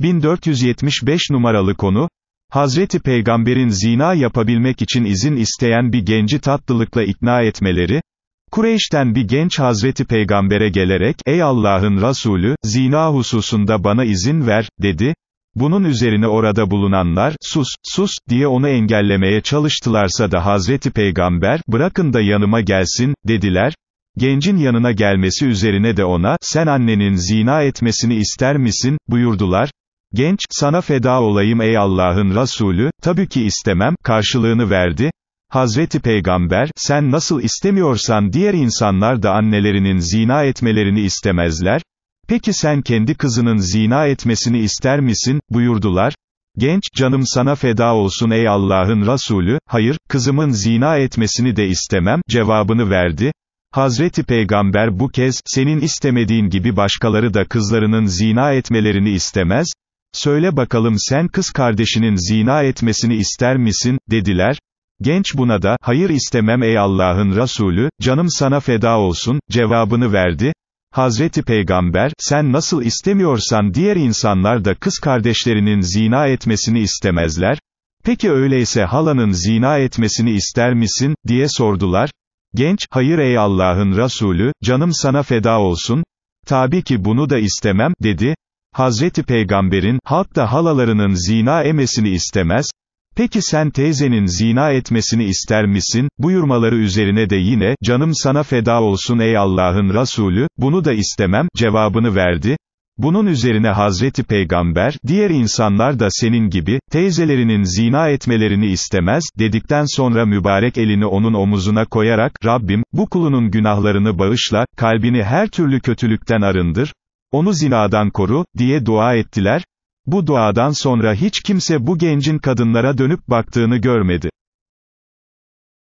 1475 numaralı konu, Hazreti Peygamber'in zina yapabilmek için izin isteyen bir genci tatlılıkla ikna etmeleri, Kureyş'ten bir genç Hazreti Peygamber'e gelerek, ey Allah'ın Resulü, zina hususunda bana izin ver, dedi. Bunun üzerine orada bulunanlar, sus, sus, diye onu engellemeye çalıştılarsa da Hazreti Peygamber, bırakın da yanıma gelsin, dediler. Gencin yanına gelmesi üzerine de ona, sen annenin zina etmesini ister misin, buyurdular. Genç, sana feda olayım ey Allah'ın Resulü, tabii ki istemem, karşılığını verdi. Hazreti Peygamber, sen nasıl istemiyorsan diğer insanlar da annelerinin zina etmelerini istemezler. Peki sen kendi kızının zina etmesini ister misin, buyurdular. Genç, canım sana feda olsun ey Allah'ın Resulü, hayır, kızımın zina etmesini de istemem, cevabını verdi. Hazreti Peygamber bu kez, senin istemediğin gibi başkaları da kızlarının zina etmelerini istemez, Söyle bakalım sen kız kardeşinin zina etmesini ister misin, dediler. Genç buna da, hayır istemem ey Allah'ın Resulü, canım sana feda olsun, cevabını verdi. Hazreti Peygamber, sen nasıl istemiyorsan diğer insanlar da kız kardeşlerinin zina etmesini istemezler. Peki öyleyse halanın zina etmesini ister misin, diye sordular. Genç, hayır ey Allah'ın Resulü, canım sana feda olsun, tabi ki bunu da istemem, dedi. Hazreti Peygamber'in, halk da halalarının zina emesini istemez, peki sen teyzenin zina etmesini ister misin, buyurmaları üzerine de yine, canım sana feda olsun ey Allah'ın Resulü, bunu da istemem, cevabını verdi, bunun üzerine Hazreti Peygamber, diğer insanlar da senin gibi, teyzelerinin zina etmelerini istemez, dedikten sonra mübarek elini onun omuzuna koyarak, Rabbim, bu kulunun günahlarını bağışla, kalbini her türlü kötülükten arındır, onu zinadan koru, diye dua ettiler, bu duadan sonra hiç kimse bu gencin kadınlara dönüp baktığını görmedi.